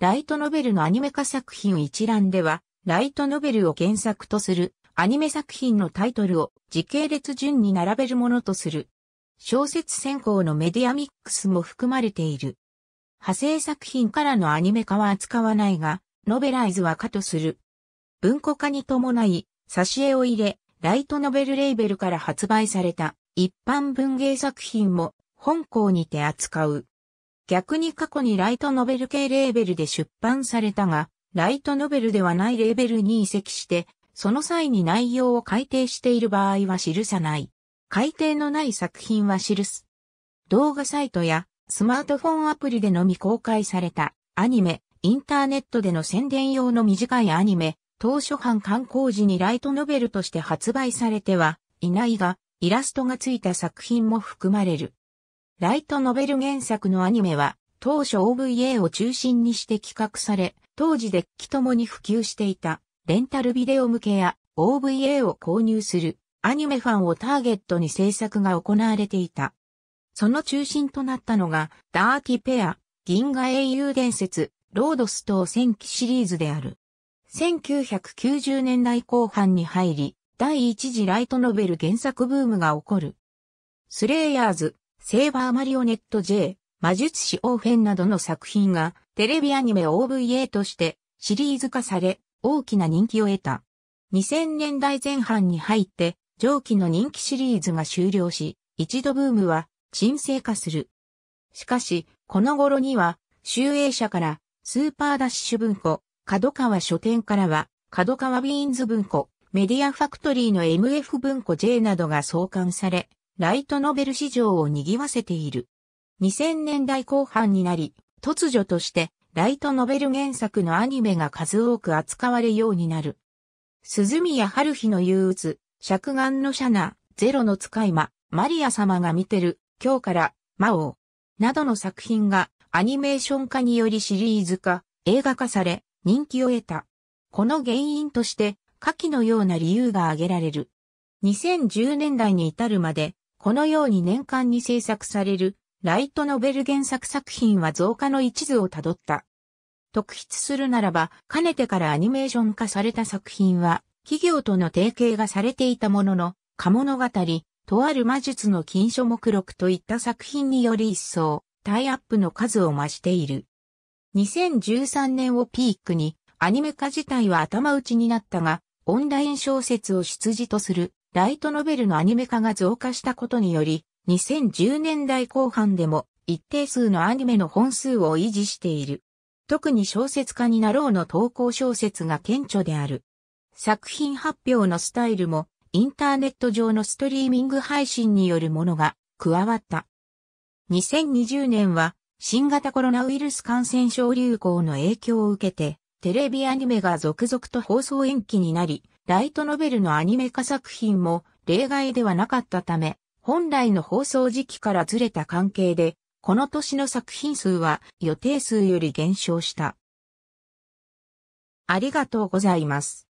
ライトノベルのアニメ化作品一覧では、ライトノベルを原作とするアニメ作品のタイトルを時系列順に並べるものとする。小説選考のメディアミックスも含まれている。派生作品からのアニメ化は扱わないが、ノベライズは可とする。文庫化に伴い、挿絵を入れ、ライトノベルレーベルから発売された一般文芸作品も本校にて扱う。逆に過去にライトノベル系レーベルで出版されたが、ライトノベルではないレーベルに移籍して、その際に内容を改訂している場合は記さない。改訂のない作品は記す。動画サイトやスマートフォンアプリでのみ公開されたアニメ、インターネットでの宣伝用の短いアニメ、当初版刊行時にライトノベルとして発売されてはいないが、イラストがついた作品も含まれる。ライトノベル原作のアニメは、当初 OVA を中心にして企画され、当時デッキともに普及していた、レンタルビデオ向けや OVA を購入するアニメファンをターゲットに制作が行われていた。その中心となったのが、ダーティペア、銀河英雄伝説、ロードストー戦記シリーズである。1990年代後半に入り、第一次ライトノベル原作ブームが起こる。スレイヤーズ、セーバーマリオネット J、魔術師オーフェンなどの作品がテレビアニメ OVA としてシリーズ化され大きな人気を得た。2000年代前半に入って上記の人気シリーズが終了し、一度ブームは沈静化する。しかし、この頃には、集英社から、スーパーダッシュ文庫、角川書店からは、角川ビーンズ文庫、メディアファクトリーの MF 文庫 J などが創刊され、ライトノベル市場を賑わせている。2000年代後半になり、突如としてライトノベル原作のアニメが数多く扱われようになる。鈴宮春日の憂鬱、尺眼のシャナ、ゼロの使い魔、マリア様が見てる、今日から、魔王、などの作品がアニメーション化によりシリーズ化、映画化され、人気を得た。この原因として、下記のような理由が挙げられる。2010年代に至るまで、このように年間に制作されるライトノベル原作作品は増加の一途をたどった。特筆するならば、かねてからアニメーション化された作品は、企業との提携がされていたものの、か物語、とある魔術の禁書目録といった作品により一層、タイアップの数を増している。2013年をピークに、アニメ化自体は頭打ちになったが、オンライン小説を出自とするライトノベルのアニメ化が増加したことにより、2010年代後半でも一定数のアニメの本数を維持している。特に小説家になろうの投稿小説が顕著である。作品発表のスタイルもインターネット上のストリーミング配信によるものが加わった。2020年は新型コロナウイルス感染症流行の影響を受けてテレビアニメが続々と放送延期になり、ライトノベルのアニメ化作品も例外ではなかったため、本来の放送時期からずれた関係で、この年の作品数は予定数より減少した。ありがとうございます。